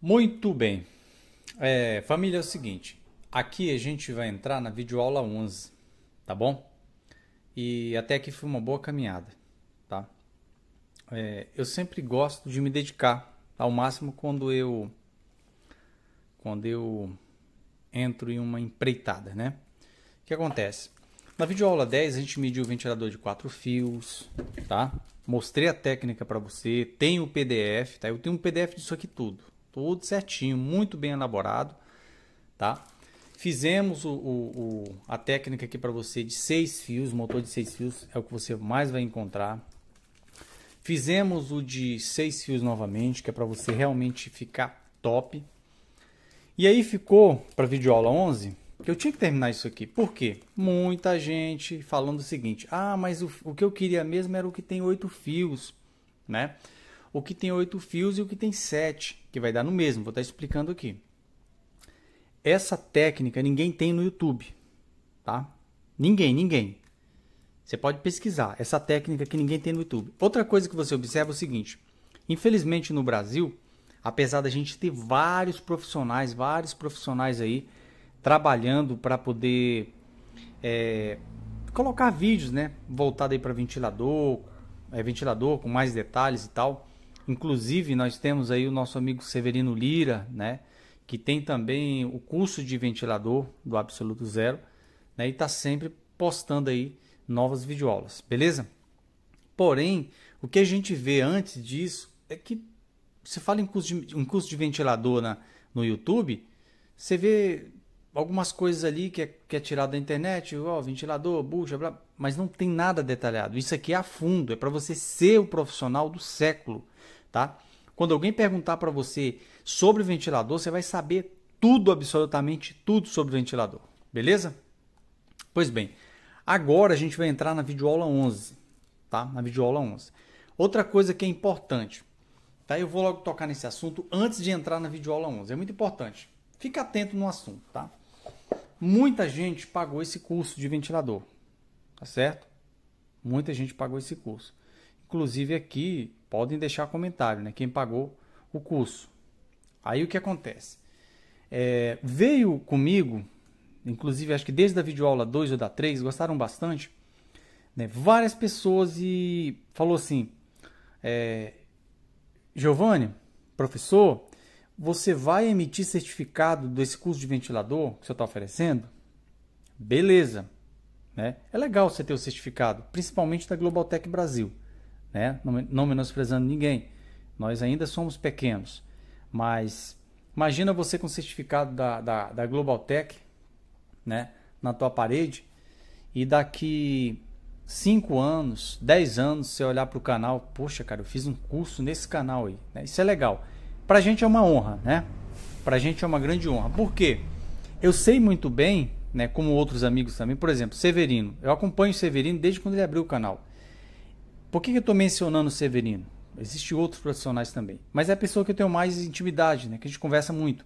Muito bem. É, família, é o seguinte. Aqui a gente vai entrar na videoaula 11, tá bom? E até aqui foi uma boa caminhada, tá? É, eu sempre gosto de me dedicar ao máximo quando eu quando eu entro em uma empreitada, né? O que acontece? Na videoaula 10 a gente mediu o ventilador de quatro fios, tá? Mostrei a técnica para você, tem o PDF, tá? Eu tenho um PDF disso aqui tudo, tudo certinho, muito bem elaborado, tá? Fizemos o, o, o a técnica aqui para você de seis fios, motor de seis fios é o que você mais vai encontrar. Fizemos o de seis fios novamente, que é para você realmente ficar top. E aí ficou para vídeo aula 11, que eu tinha que terminar isso aqui. Por quê? Muita gente falando o seguinte: "Ah, mas o, o que eu queria mesmo era o que tem oito fios", né? o que tem oito fios e o que tem sete, que vai dar no mesmo, vou estar explicando aqui. Essa técnica ninguém tem no YouTube, tá? Ninguém, ninguém. Você pode pesquisar essa técnica que ninguém tem no YouTube. Outra coisa que você observa é o seguinte: infelizmente no Brasil, apesar da gente ter vários profissionais, vários profissionais aí trabalhando para poder é, colocar vídeos, né, voltado aí para ventilador, é, ventilador com mais detalhes e tal. Inclusive, nós temos aí o nosso amigo Severino Lira, né? Que tem também o curso de ventilador do Absoluto Zero, né? E está sempre postando aí novas videoaulas, beleza? Porém, o que a gente vê antes disso é que você fala em curso de, em curso de ventilador na, no YouTube, você vê algumas coisas ali que é, que é tirado da internet, ó, ventilador, bucha, blá, mas não tem nada detalhado. Isso aqui é a fundo, é para você ser o profissional do século tá? Quando alguém perguntar para você sobre o ventilador, você vai saber tudo, absolutamente tudo sobre o ventilador, beleza? Pois bem, agora a gente vai entrar na videoaula 11, tá? Na videoaula 11. Outra coisa que é importante, tá? Eu vou logo tocar nesse assunto antes de entrar na videoaula 11, é muito importante. Fica atento no assunto, tá? Muita gente pagou esse curso de ventilador, tá certo? Muita gente pagou esse curso. Inclusive aqui podem deixar comentário, né? Quem pagou o curso. Aí o que acontece? É, veio comigo, inclusive acho que desde a videoaula 2 ou da 3, gostaram bastante, né? várias pessoas e falou assim, é, Giovanni, professor, você vai emitir certificado desse curso de ventilador que você está oferecendo? Beleza, né? É legal você ter o certificado, principalmente da Globaltech Brasil né? não, não menosprezando ninguém. Nós ainda somos pequenos, mas imagina você com o certificado da, da, da Globaltech né? na tua parede e daqui 5 anos, 10 anos, você olhar para o canal, poxa, cara, eu fiz um curso nesse canal aí. Né? Isso é legal. Para a gente é uma honra, né? Para a gente é uma grande honra. Por quê? Eu sei muito bem, né, como outros amigos também, por exemplo, Severino. Eu acompanho o Severino desde quando ele abriu o canal. Por que, que eu estou mencionando o Severino? Existem outros profissionais também. Mas é a pessoa que eu tenho mais intimidade, né? Que a gente conversa muito.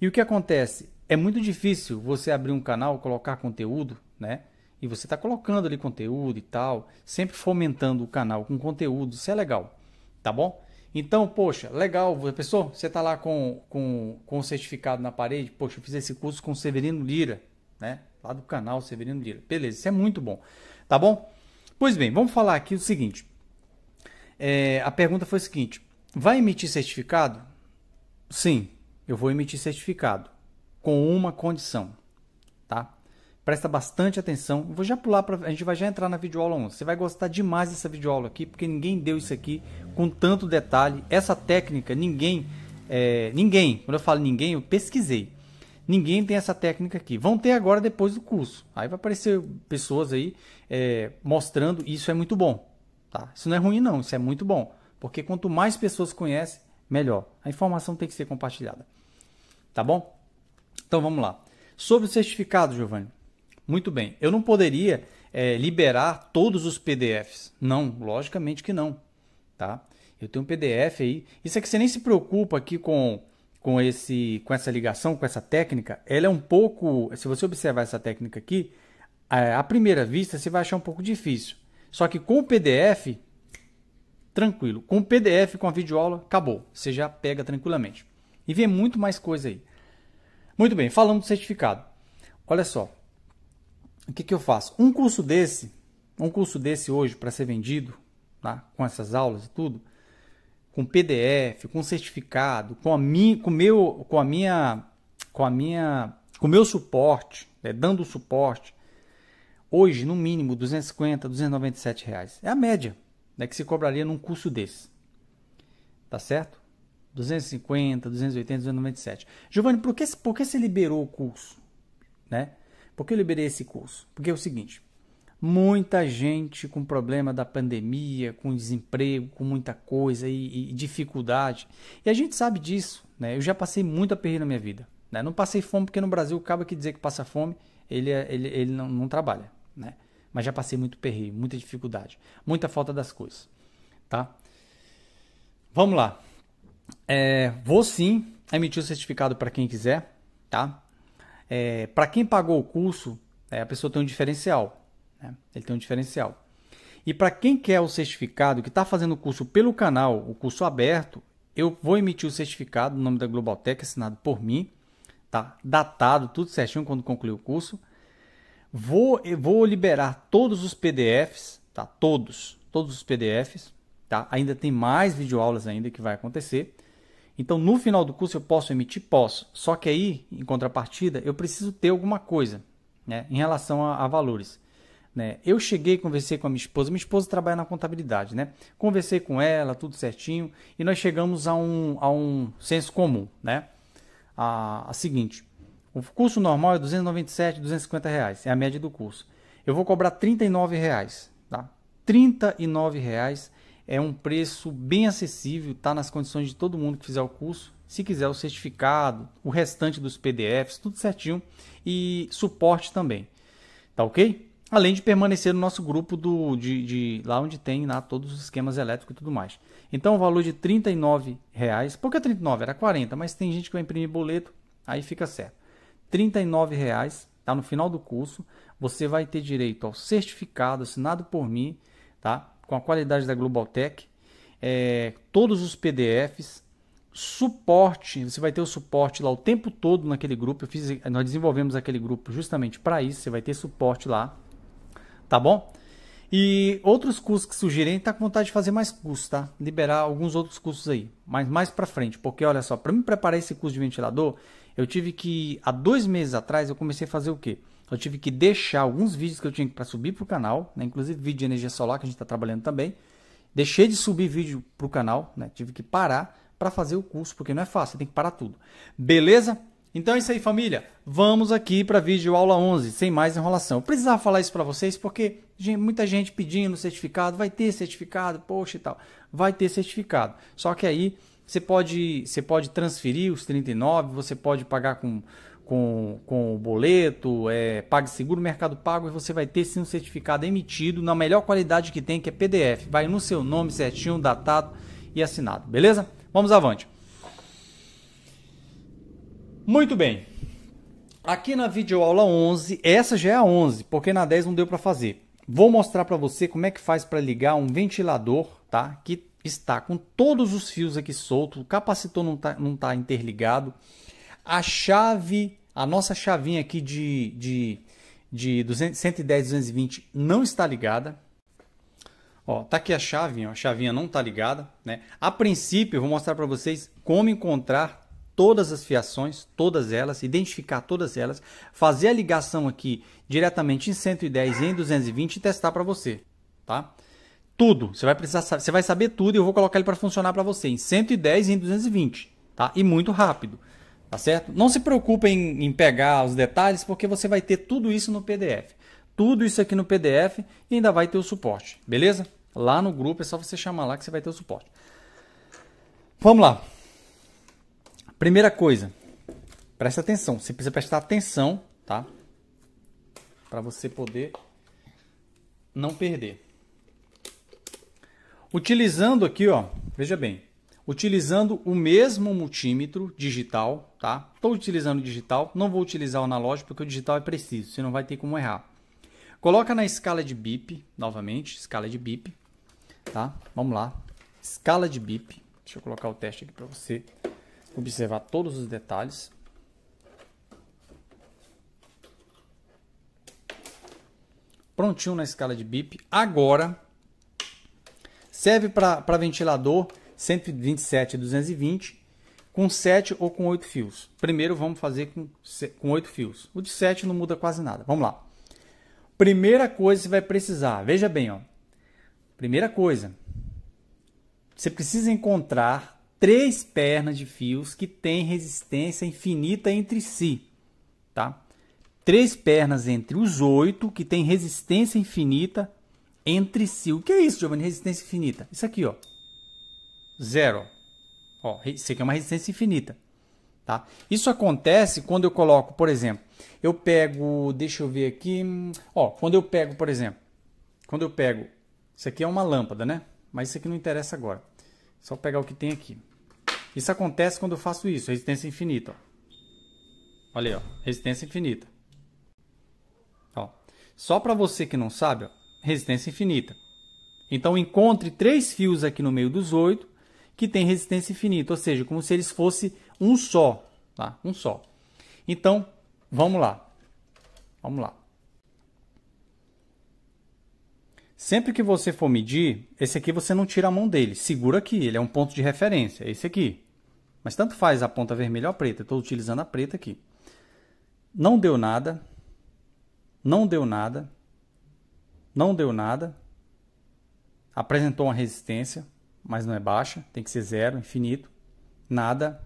E o que acontece? É muito difícil você abrir um canal, colocar conteúdo, né? E você está colocando ali conteúdo e tal, sempre fomentando o canal com conteúdo, isso é legal, tá bom? Então, poxa, legal, pessoal, você está lá com, com, com o certificado na parede, poxa, eu fiz esse curso com o Severino Lira, né? Lá do canal Severino Lira. Beleza, isso é muito bom, tá bom? Pois bem, vamos falar aqui o seguinte. É, a pergunta foi a seguinte: vai emitir certificado? Sim, eu vou emitir certificado com uma condição, tá? Presta bastante atenção. vou já pular para a gente vai já entrar na videoaula 1. Você vai gostar demais dessa videoaula aqui, porque ninguém deu isso aqui com tanto detalhe. Essa técnica, ninguém, é, ninguém. Quando eu falo ninguém, eu pesquisei. Ninguém tem essa técnica aqui. Vão ter agora depois do curso. Aí vai aparecer pessoas aí é, mostrando isso é muito bom. Tá? Isso não é ruim, não. Isso é muito bom. Porque quanto mais pessoas conhecem, melhor. A informação tem que ser compartilhada. Tá bom? Então vamos lá. Sobre o certificado, Giovanni. Muito bem. Eu não poderia é, liberar todos os PDFs. Não, logicamente que não. Tá? Eu tenho um PDF aí. Isso é que você nem se preocupa aqui com com, esse, com essa ligação, com essa técnica, ela é um pouco. Se você observar essa técnica aqui, à primeira vista você vai achar um pouco difícil. Só que com o PDF, tranquilo. Com o PDF, com a videoaula, acabou. Você já pega tranquilamente. E vê muito mais coisa aí. Muito bem, falando do certificado. Olha só. O que, que eu faço? Um curso desse, um curso desse hoje para ser vendido, tá? com essas aulas e tudo, com PDF, com certificado, com a minha, com meu, com a minha, com a minha, com meu suporte, né, dando suporte. Hoje, no mínimo, 250, 297 reais. É a média né, que se cobraria num curso desse. Tá certo? 250, 280, 297. Giovanni, por que, por que você liberou o curso? Né? Por que eu liberei esse curso? Porque é o seguinte, muita gente com problema da pandemia, com desemprego, com muita coisa e, e, dificuldade. E a gente sabe disso, né? Eu já passei muita perrengue na minha vida. Né? Não passei fome porque no Brasil o que dizer que passa fome, ele, é, ele, ele não, não trabalha, né? Mas já passei muito perrengue, muita dificuldade, muita falta das coisas, tá? Vamos lá. É, vou sim emitir o certificado para quem quiser, tá? É, para quem pagou o curso, é, a pessoa tem um diferencial. Né? Ele tem um diferencial. E para quem quer o certificado, que está fazendo o curso pelo canal, o curso aberto, eu vou emitir o certificado, no nome da Globaltech, assinado por mim, tá? datado, tudo certinho quando concluir o curso. Vou, vou liberar todos os PDFs, tá? todos, todos os PDFs. Tá? Ainda tem mais videoaulas ainda que vai acontecer. Então, no final do curso eu posso emitir? Posso. Só que aí, em contrapartida, eu preciso ter alguma coisa né, em relação a, a valores. Né? Eu cheguei, conversei com a minha esposa, minha esposa trabalha na contabilidade, né? Conversei com ela, tudo certinho, e nós chegamos a um, a um senso comum, né? A, a seguinte, o curso normal é 297, 250 reais, é a média do curso. Eu vou cobrar 39 reais, tá? 39 reais é um preço bem acessível, tá nas condições de todo mundo que fizer o curso. Se quiser o certificado, o restante dos PDFs, tudo certinho e suporte também. Tá ok? Além de permanecer no nosso grupo do, de, de lá onde tem lá, né, todos os esquemas elétricos e tudo mais. Então o valor de R$ reais, por que 39? Era 40, mas tem gente que vai imprimir boleto, aí fica certo. R$ reais, tá no final do curso, você vai ter direito ao certificado assinado por mim, tá? Com a qualidade da Globaltech, é, todos os PDFs, suporte, você vai ter o suporte lá o tempo todo naquele grupo. Fiz, nós desenvolvemos aquele grupo justamente para isso, você vai ter suporte lá tá bom? E outros cursos que surgirem, tá com vontade de fazer mais cursos, tá? Liberar alguns outros cursos aí, mas mais para frente, porque olha só, para me preparar esse curso de ventilador, eu tive que há dois meses atrás eu comecei a fazer o quê? Eu tive que deixar alguns vídeos que eu tinha para subir pro canal, né? Inclusive vídeo de energia solar que a gente está trabalhando também. Deixei de subir vídeo pro canal, né? Tive que parar para fazer o curso, porque não é fácil, tem que parar tudo. Beleza? Então é isso aí, família. Vamos aqui para vídeo aula 11, sem mais enrolação. Eu precisava falar isso para vocês porque muita gente pedindo certificado, vai ter certificado, poxa e tal. Vai ter certificado. Só que aí você pode, você pode transferir os 39, você pode pagar com com, com o boleto, é, PagSeguro, Mercado Pago, e você vai ter sim um certificado emitido na melhor qualidade que tem, que é PDF. Vai no seu nome certinho, datado e assinado, beleza? Vamos avante. Muito bem. Aqui na videoaula 11, essa já é a 11, porque na 10 não deu para fazer. Vou mostrar para você como é que faz para ligar um ventilador, tá? Que está com todos os fios aqui soltos, o capacitor não está não tá interligado. A chave, a nossa chavinha aqui de, de, de 110, 220 não está ligada. Ó, tá aqui a chave, ó, a chavinha não está ligada, né? A princípio, eu vou mostrar para vocês como encontrar todas as fiações, todas elas, identificar todas elas, fazer a ligação aqui diretamente em 110 e em 220 e testar para você, tá? Tudo, você vai precisar, você vai saber tudo e eu vou colocar ele para funcionar para você em 110 e em 220, tá? E muito rápido, tá certo? Não se preocupe em, em pegar os detalhes porque você vai ter tudo isso no PDF. Tudo isso aqui no PDF e ainda vai ter o suporte, beleza? Lá no grupo é só você chamar lá que você vai ter o suporte. Vamos lá. Primeira coisa, presta atenção. Você precisa prestar atenção, tá? Para você poder não perder. Utilizando aqui, ó, veja bem, utilizando o mesmo multímetro digital, tá? Estou utilizando o digital, não vou utilizar o analógico porque o digital é preciso, você não vai ter como errar. Coloca na escala de bip, novamente, escala de bip, tá? Vamos lá, escala de bip. Deixa eu colocar o teste aqui para você observar todos os detalhes. Prontinho na escala de bip. Agora, serve para ventilador 127 e 220 com 7 ou com 8 fios. Primeiro vamos fazer com, com 8 fios. O de 7 não muda quase nada. Vamos lá. Primeira coisa que você vai precisar, veja bem, ó. Primeira coisa, você precisa encontrar três pernas de fios que têm resistência infinita entre si. Tá? Três pernas entre os oito que têm resistência infinita entre si. O que é isso, Giovanni? Resistência infinita. Isso aqui, ó. Zero. Ó, isso aqui é uma resistência infinita. Tá? Isso acontece quando eu coloco, por exemplo, eu pego, deixa eu ver aqui, ó, quando eu pego, por exemplo, quando eu pego, isso aqui é uma lâmpada, né? Mas isso aqui não interessa agora. Só pegar o que tem aqui. Isso acontece quando eu faço isso, resistência infinita. Ó. Olha aí, ó, resistência infinita. Ó. Só para você que não sabe, ó, resistência infinita. Então encontre três fios aqui no meio dos oito que tem resistência infinita, ou seja, como se eles fossem um só, tá? Um só. Então, vamos lá. Vamos lá. Sempre que você for medir, esse aqui você não tira a mão dele. Segura aqui, ele é um ponto de referência, é esse aqui. Mas tanto faz a ponta vermelha ou a preta. Estou utilizando a preta aqui. Não deu nada. Não deu nada. Não deu nada. Apresentou uma resistência, mas não é baixa. Tem que ser zero, infinito. Nada.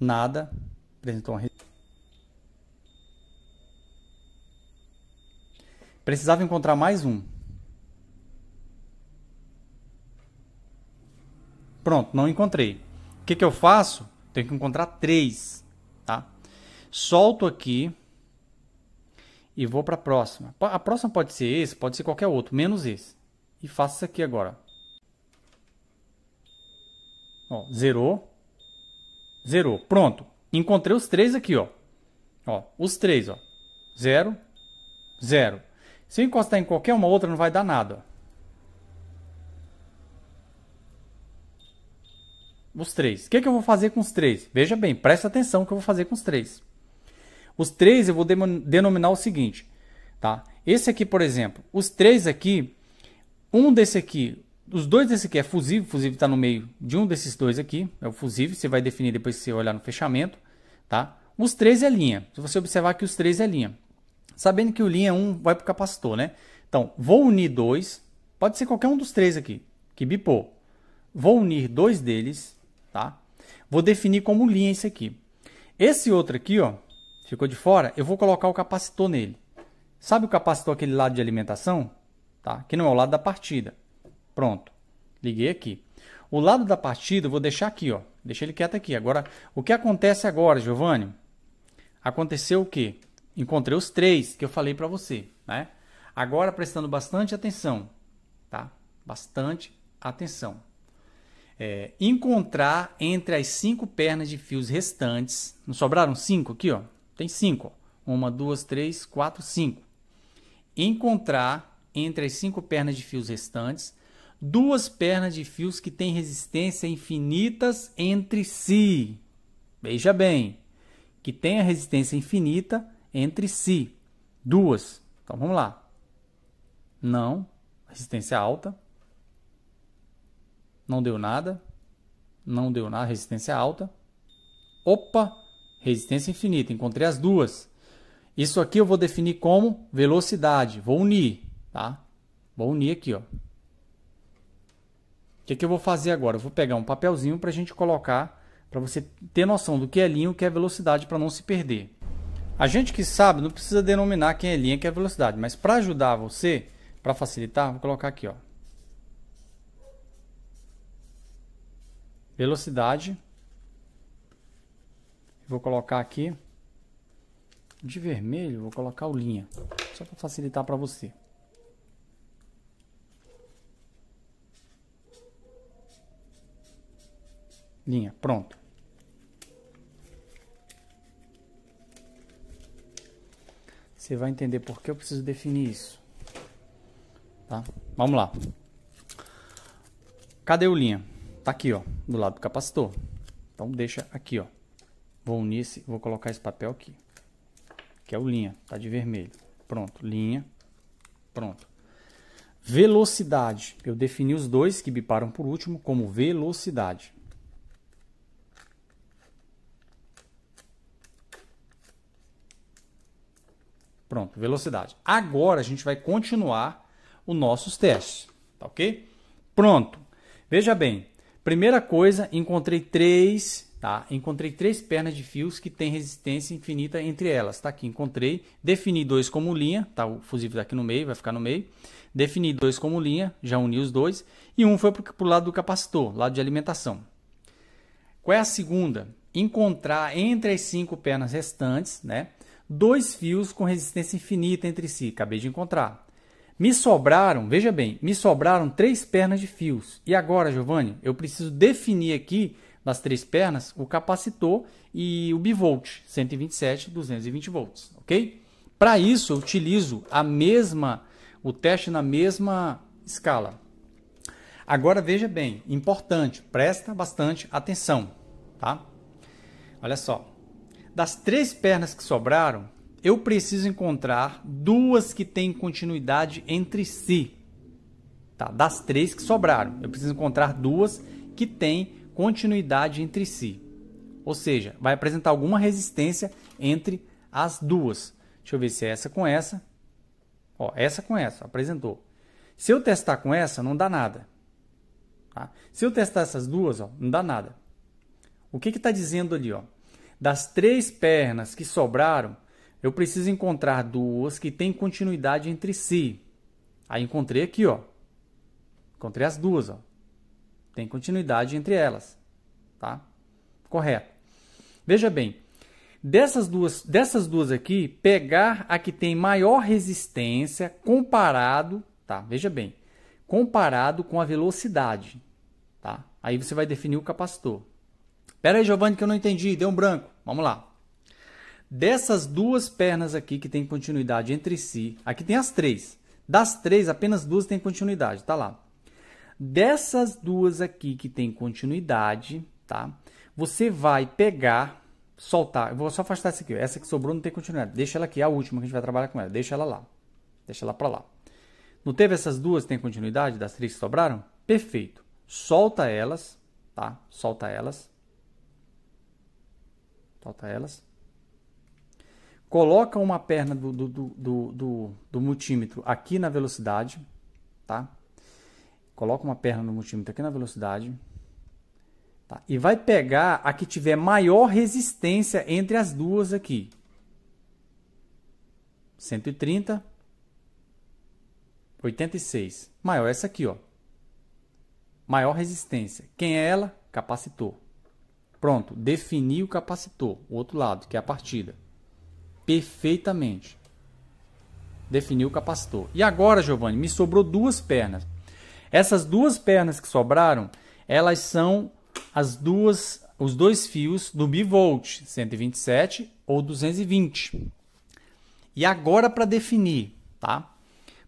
Nada. Apresentou uma resistência. Precisava encontrar mais um. Pronto, não encontrei. O que, que eu faço? Tenho que encontrar três, tá? Solto aqui e vou para a próxima. A próxima pode ser esse, pode ser qualquer outro, menos esse. E faço isso aqui agora. Ó, zerou. Zerou. Pronto. Encontrei os três aqui, ó. Ó, os três, ó. Zero, zero. Se eu encostar em qualquer uma outra, não vai dar nada, ó. Os três. O que, é que eu vou fazer com os três? Veja bem, presta atenção o que eu vou fazer com os três. Os três eu vou denominar o seguinte, tá? Esse aqui, por exemplo, os três aqui, um desse aqui, os dois desse aqui é fusível, fusível está no meio de um desses dois aqui, é o fusível, você vai definir depois se você olhar no fechamento, tá? Os três é linha, se você observar que os três é linha. Sabendo que o linha 1 um vai para o capacitor, né? Então, vou unir dois, pode ser qualquer um dos três aqui, que bipou. Vou unir dois deles tá? Vou definir como linha esse aqui. Esse outro aqui, ó, ficou de fora, eu vou colocar o capacitor nele. Sabe o capacitor aquele lado de alimentação? Tá? Que não é o lado da partida. Pronto. Liguei aqui. O lado da partida eu vou deixar aqui, ó. Deixa ele quieto aqui. Agora, o que acontece agora, Giovanni? Aconteceu o quê? Encontrei os três que eu falei para você, né? Agora prestando bastante atenção, tá? Bastante atenção é, encontrar entre as cinco pernas de fios restantes. Não sobraram cinco aqui, ó. Tem cinco. Ó. Uma, duas, três, quatro, cinco. Encontrar entre as cinco pernas de fios restantes duas pernas de fios que têm resistência infinitas entre si. Veja bem, que tem a resistência infinita entre si. Duas. Então vamos lá. Não, resistência alta não deu nada, não deu nada, resistência alta. Opa, resistência infinita, encontrei as duas. Isso aqui eu vou definir como velocidade, vou unir, tá? Vou unir aqui, ó. O que, que eu vou fazer agora? Eu vou pegar um papelzinho para a gente colocar, para você ter noção do que é linha e o que é velocidade, para não se perder. A gente que sabe não precisa denominar quem é linha e quem é velocidade, mas para ajudar você, para facilitar, vou colocar aqui, ó. velocidade. Vou colocar aqui de vermelho, vou colocar o linha, só para facilitar para você. Linha, pronto. Você vai entender por que eu preciso definir isso. Tá? Vamos lá. Cadê o linha? tá aqui, ó, do lado do capacitor. Então deixa aqui, ó. Vou unir esse, vou colocar esse papel aqui, que é o linha, tá de vermelho. Pronto, linha. Pronto. Velocidade. Eu defini os dois que biparam por último como velocidade. Pronto, velocidade. Agora a gente vai continuar os nossos testes, tá ok? Pronto. Veja bem, Primeira coisa, encontrei três, tá? Encontrei três pernas de fios que têm resistência infinita entre elas, tá? Aqui encontrei, defini dois como linha, tá? O fusível está aqui no meio, vai ficar no meio. Defini dois como linha, já uni os dois. E um foi para o lado do capacitor, lado de alimentação. Qual é a segunda? Encontrar entre as cinco pernas restantes, né? Dois fios com resistência infinita entre si, acabei de encontrar. Me sobraram, veja bem, me sobraram três pernas de fios. E agora, Giovanni, eu preciso definir aqui das três pernas o capacitor e o bivolt, 127, 220 volts, ok? Para isso, eu utilizo a mesma, o teste na mesma escala. Agora, veja bem, importante, presta bastante atenção, tá? Olha só, das três pernas que sobraram, eu preciso encontrar duas que têm continuidade entre si. Tá? Das três que sobraram, eu preciso encontrar duas que têm continuidade entre si. Ou seja, vai apresentar alguma resistência entre as duas. Deixa eu ver se é essa com essa. Ó, essa com essa, apresentou. Se eu testar com essa, não dá nada. Tá? Se eu testar essas duas, ó, não dá nada. O que está dizendo ali? Ó? Das três pernas que sobraram, eu preciso encontrar duas que têm continuidade entre si. Aí encontrei aqui, ó. Encontrei as duas, ó. Tem continuidade entre elas, tá? Correto. Veja bem, dessas duas, dessas duas aqui, pegar a que tem maior resistência comparado, tá? Veja bem, comparado com a velocidade, tá? Aí você vai definir o capacitor. Pera aí, Giovanni, que eu não entendi, deu um branco. Vamos lá. Dessas duas pernas aqui que tem continuidade entre si, aqui tem as três. Das três, apenas duas têm continuidade, tá lá. Dessas duas aqui que tem continuidade, tá? Você vai pegar, soltar. Eu vou só afastar essa aqui. Essa que sobrou não tem continuidade. Deixa ela aqui, a última que a gente vai trabalhar com ela. Deixa ela lá. Deixa ela para lá. Não teve essas duas tem continuidade das três que sobraram? Perfeito. Solta elas, tá? Solta elas. Solta elas. Coloca uma perna do, do, do, do, do multímetro aqui na velocidade, tá? Coloca uma perna no multímetro aqui na velocidade. Tá? E vai pegar a que tiver maior resistência entre as duas aqui. 130, 86. Maior essa aqui, ó. Maior resistência. Quem é ela? Capacitor. Pronto, defini o capacitor, o outro lado, que é a partida perfeitamente. Definiu o capacitor. E agora, Giovanni, me sobrou duas pernas. Essas duas pernas que sobraram, elas são as duas, os dois fios do bivolt 127 ou 220. E agora para definir, tá?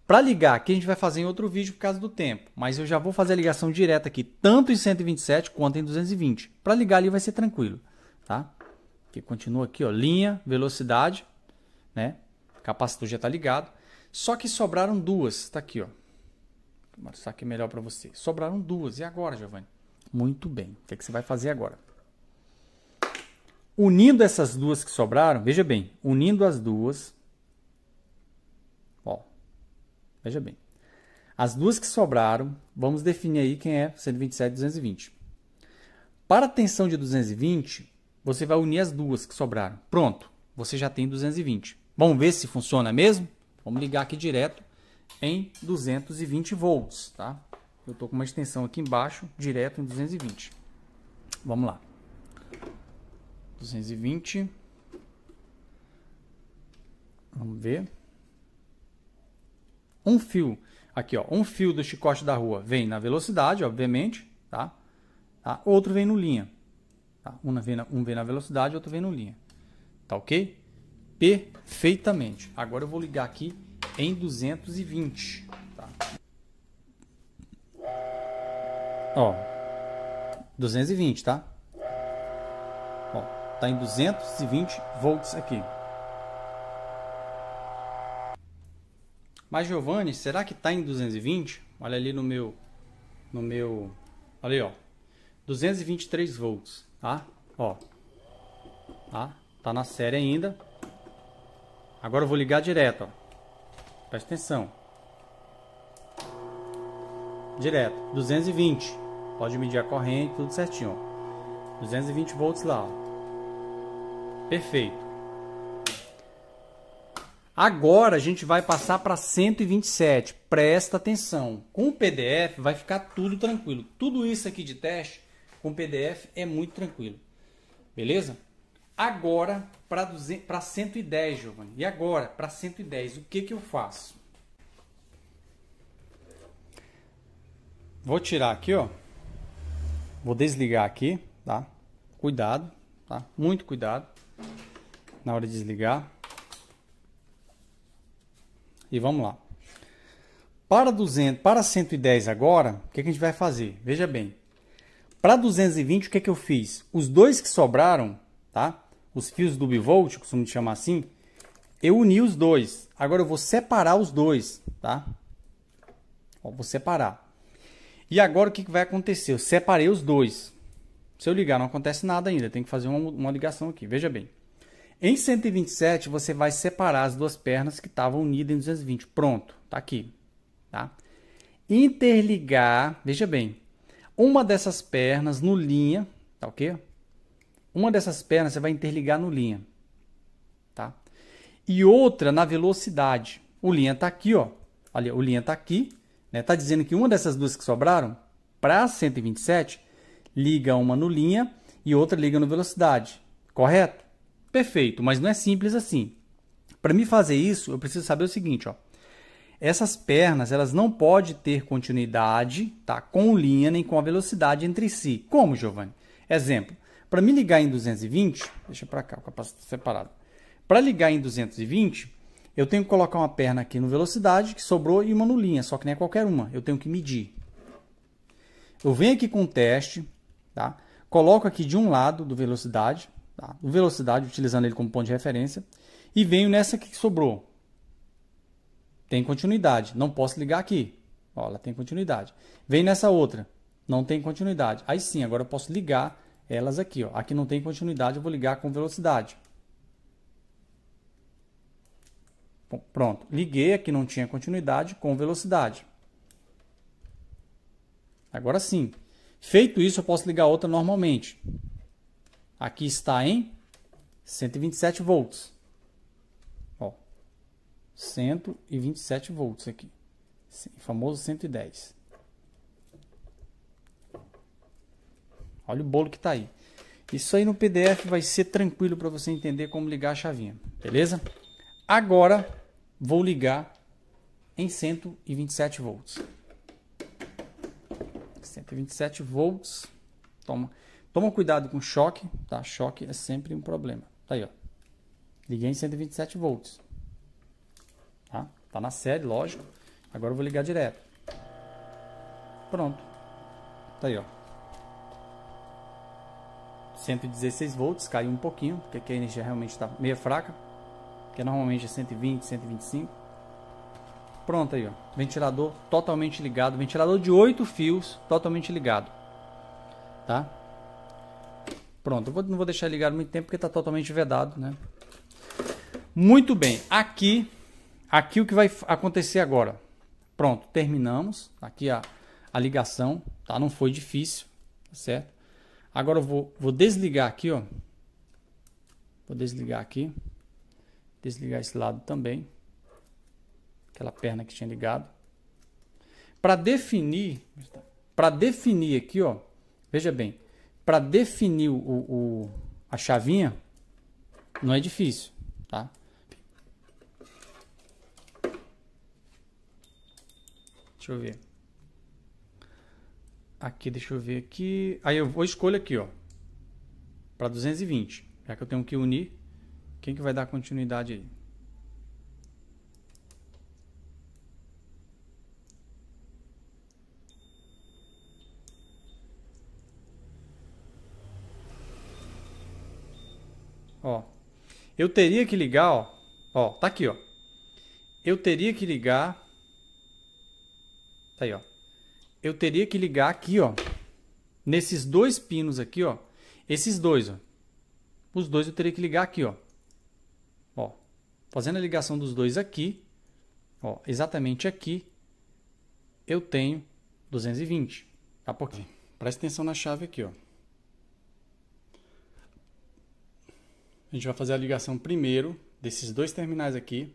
Para ligar, que a gente vai fazer em outro vídeo por causa do tempo, mas eu já vou fazer a ligação direta aqui, tanto em 127 quanto em 220. Para ligar ali vai ser tranquilo, tá? que continua aqui, ó, linha, velocidade, né? Capacitor já está ligado. Só que sobraram duas, está aqui, ó. Vou mostrar aqui melhor para você. Sobraram duas. E agora, Giovanni? Muito bem. O que, é que você vai fazer agora? Unindo essas duas que sobraram, veja bem, unindo as duas, ó, veja bem, as duas que sobraram, vamos definir aí quem é 127 e 220. Para a tensão de 220, você vai unir as duas que sobraram. Pronto, você já tem 220. Vamos ver se funciona mesmo? Vamos ligar aqui direto em 220 volts, tá? Eu estou com uma extensão aqui embaixo, direto em 220. Vamos lá. 220. Vamos ver. Um fio. Aqui, ó. Um fio do chicote da rua vem na velocidade, obviamente, tá? tá? Outro vem no linha. Tá? Um, vê na, um vê na velocidade, outro vê no linha. Tá ok? Perfeitamente. Agora eu vou ligar aqui em 220. Tá? Ó, 220, tá? Ó, tá em 220 volts aqui. Mas Giovanni, será que tá em 220? Olha ali no meu no meu, Olha aí, ó. 223 volts. Tá? Ó. Tá? Tá na série ainda. Agora eu vou ligar direto, ó. Presta atenção. Direto. 220. Pode medir a corrente, tudo certinho, ó. 220 volts lá, ó. Perfeito. Agora a gente vai passar para 127. Presta atenção. Com o PDF vai ficar tudo tranquilo. Tudo isso aqui de teste com PDF é muito tranquilo. Beleza? Agora para 110, Giovanni. E agora para 110, o que, que eu faço? Vou tirar aqui, ó. Vou desligar aqui, tá? Cuidado, tá? Muito cuidado na hora de desligar. E vamos lá. Para 200, para 110 agora, o que, que a gente vai fazer? Veja bem, para 220, o que, é que eu fiz? Os dois que sobraram, tá? Os fios do bivolt, costumo chamar assim, eu uni os dois. Agora eu vou separar os dois, tá? Ó, vou separar. E agora o que, que vai acontecer? Eu separei os dois. Se eu ligar, não acontece nada ainda. Tem que fazer uma, uma ligação aqui. Veja bem. Em 127, você vai separar as duas pernas que estavam unidas em 220. Pronto, tá aqui. Tá? Interligar, veja bem, uma dessas pernas no linha, tá ok? Uma dessas pernas você vai interligar no linha, tá? E outra na velocidade. O linha está aqui, ó. Olha, o linha está aqui, né? Tá dizendo que uma dessas duas que sobraram para 127 liga uma no linha e outra liga no velocidade, correto? Perfeito, mas não é simples assim. Para me fazer isso, eu preciso saber o seguinte, ó. Essas pernas elas não podem ter continuidade tá, com linha nem com a velocidade entre si. Como, Giovanni? Exemplo, para me ligar em 220, deixa para cá, o capacitor tá separado. Para ligar em 220, eu tenho que colocar uma perna aqui no velocidade que sobrou e uma no linha, só que nem é qualquer uma, eu tenho que medir. Eu venho aqui com o teste, tá? coloco aqui de um lado do velocidade, tá? o velocidade, utilizando ele como ponto de referência, e venho nessa que sobrou, tem continuidade. Não posso ligar aqui. Ó, ela tem continuidade. Vem nessa outra. Não tem continuidade. Aí sim, agora eu posso ligar elas aqui. Ó. Aqui não tem continuidade, eu vou ligar com velocidade. Bom, pronto. Liguei, aqui não tinha continuidade, com velocidade. Agora sim. Feito isso, eu posso ligar outra normalmente. Aqui está em 127 volts. 127 volts aqui, famoso 110. Olha o bolo que tá aí. Isso aí no PDF vai ser tranquilo para você entender como ligar a chavinha, beleza? Agora vou ligar em 127 volts. 127 volts. Toma, toma cuidado com choque, tá? Choque é sempre um problema. Tá aí, ó. Liguei em 127 volts. Tá na série, lógico. Agora eu vou ligar direto. Pronto. Tá aí, ó. 116 volts, caiu um pouquinho, porque aqui a energia realmente está meio fraca. Que normalmente é 120, 125. Pronto aí, ó. Ventilador totalmente ligado. Ventilador de 8 fios, totalmente ligado. Tá? Pronto, eu vou, não vou deixar ligado muito tempo porque está totalmente vedado, né? Muito bem, aqui aqui o que vai acontecer agora. Pronto, terminamos. Aqui a, a ligação, tá? Não foi difícil, tá certo? Agora eu vou, vou desligar aqui, ó. Vou desligar aqui. Desligar esse lado também. Aquela perna que tinha ligado. Para definir, para definir aqui, ó. Veja bem, para definir o, o, a chavinha, não é difícil, tá? Deixa eu ver. Aqui, deixa eu ver aqui. Aí eu vou escolho aqui, ó. Para 220. Já que eu tenho que unir. Quem que vai dar continuidade aí? Ó. Eu teria que ligar, ó. Ó, tá aqui, ó. Eu teria que ligar Tá aí, ó. Eu teria que ligar aqui, ó. Nesses dois pinos aqui, ó. Esses dois, ó. Os dois eu teria que ligar aqui, ó. Ó. Fazendo a ligação dos dois aqui, ó, exatamente aqui, eu tenho 220. Tá pouquinho. Presta atenção na chave aqui, ó. A gente vai fazer a ligação primeiro desses dois terminais aqui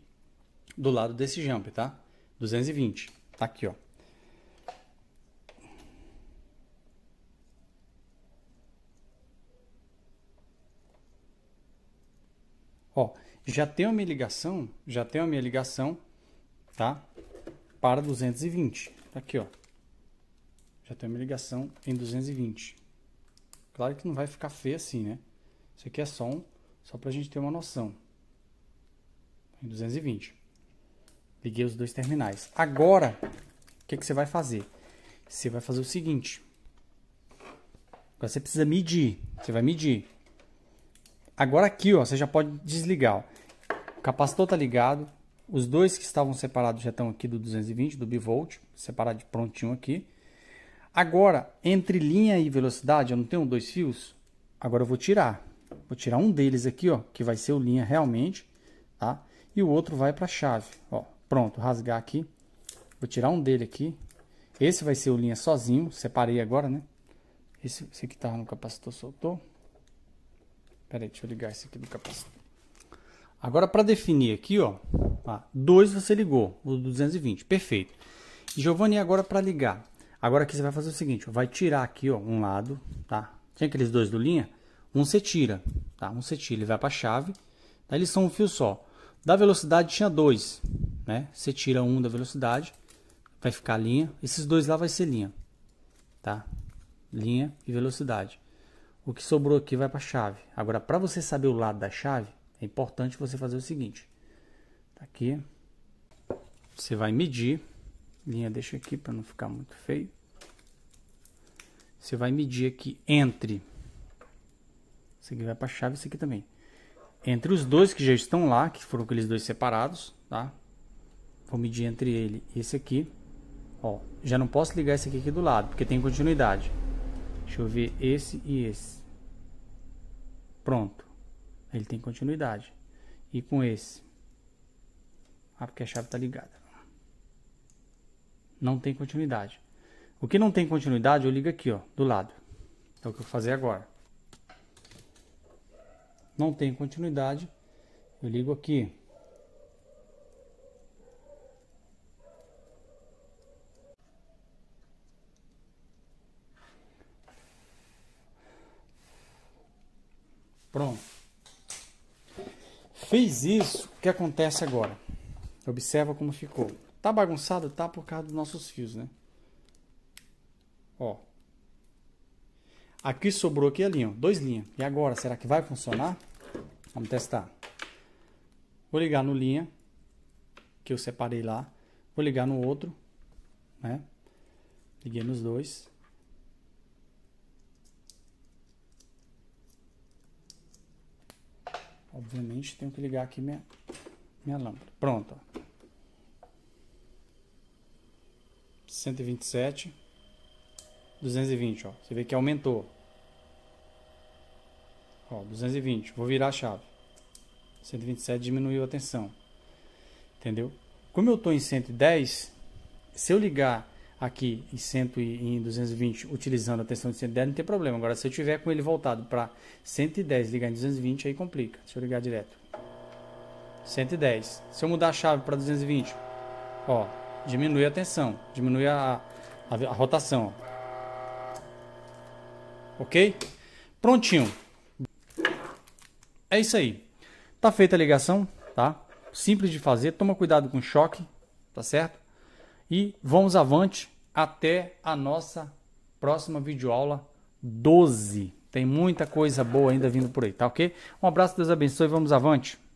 do lado desse jump, tá? 220. Tá aqui, ó. Ó, já tem uma minha ligação, já tem a minha ligação, tá? Para 220. Tá aqui, ó. Já tem uma ligação em 220. Claro que não vai ficar feio assim, né? Isso aqui é só um, só pra gente ter uma noção. Em 220. Liguei os dois terminais. Agora, o que, que você vai fazer? Você vai fazer o seguinte. Agora você precisa medir. Você vai medir. Agora aqui, ó, você já pode desligar. Ó. O capacitor está ligado. Os dois que estavam separados já estão aqui do 220, do bivolt, separado de prontinho aqui. Agora, entre linha e velocidade, eu não tenho dois fios? Agora eu vou tirar. Vou tirar um deles aqui, ó, que vai ser o linha realmente, tá? E o outro vai para a chave, ó. Pronto, rasgar aqui. Vou tirar um dele aqui. Esse vai ser o linha sozinho, separei agora, né? Esse, esse aqui tá no capacitor, soltou. Peraí, deixa eu ligar esse aqui do capacete. Agora, para definir aqui, ó, 2 você ligou, o 220, perfeito. Giovanni, agora para ligar. Agora aqui você vai fazer o seguinte, ó, vai tirar aqui, ó, um lado, tá? Tem aqueles dois do linha? Um você tira, tá? Um você tira, ele vai para a chave, Daí Eles são um fio só. Da velocidade tinha dois, né? Você tira um da velocidade, vai ficar linha. Esses dois lá vai ser linha, tá? Linha e velocidade o que sobrou aqui vai para a chave. Agora, para você saber o lado da chave, é importante você fazer o seguinte. Tá aqui. Você vai medir. Linha deixa aqui para não ficar muito feio. Você vai medir aqui entre. Isso aqui vai para a chave, isso aqui também. Entre os dois que já estão lá, que foram aqueles dois separados, tá? Vou medir entre ele e esse aqui. Ó, já não posso ligar esse aqui, aqui do lado, porque tem continuidade. Deixa eu ver esse e esse. Pronto. Ele tem continuidade. E com esse? Ah, porque a chave está ligada. Não tem continuidade. O que não tem continuidade, eu ligo aqui, ó, do lado. É o que eu vou fazer agora. Não tem continuidade, eu ligo aqui. Fez isso, o que acontece agora? Observa como ficou. Tá bagunçado? Tá por causa dos nossos fios, né? Ó. Aqui sobrou aqui a linha, ó, dois linhas. E agora, será que vai funcionar? Vamos testar. Vou ligar no linha, que eu separei lá. Vou ligar no outro, né? Liguei nos dois. Obviamente, tenho que ligar aqui minha, minha lâmpada. Pronto. Ó. 127. 220, ó. Você vê que aumentou. Ó, 220. Vou virar a chave. 127 diminuiu a tensão. Entendeu? Como eu estou em 110, se eu ligar aqui em, 100 e, em 220 utilizando a tensão de 110, não tem problema. Agora, se eu tiver com ele voltado para 110 ligar em 220, aí complica. Deixa eu ligar direto. 110. Se eu mudar a chave para 220, ó, diminui a tensão, diminui a, a, a rotação. Ok? Prontinho. É isso aí. Tá feita a ligação, tá? Simples de fazer. Toma cuidado com choque, tá certo? E vamos avante até a nossa próxima videoaula 12. Tem muita coisa boa ainda vindo por aí, tá ok? Um abraço, Deus abençoe, vamos avante.